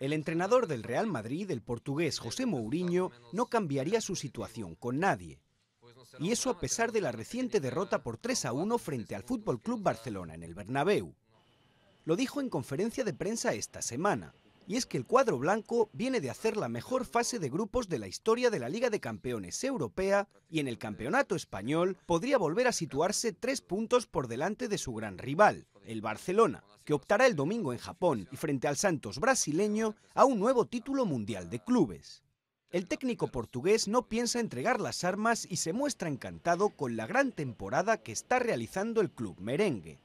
El entrenador del Real Madrid, el portugués José Mourinho, no cambiaría su situación con nadie. Y eso a pesar de la reciente derrota por 3 a 1 frente al Fútbol Club Barcelona en el Bernabéu. Lo dijo en conferencia de prensa esta semana. Y es que el cuadro blanco viene de hacer la mejor fase de grupos de la historia de la Liga de Campeones Europea y en el Campeonato Español podría volver a situarse tres puntos por delante de su gran rival, el Barcelona, que optará el domingo en Japón y frente al Santos brasileño a un nuevo título mundial de clubes. El técnico portugués no piensa entregar las armas y se muestra encantado con la gran temporada que está realizando el club merengue.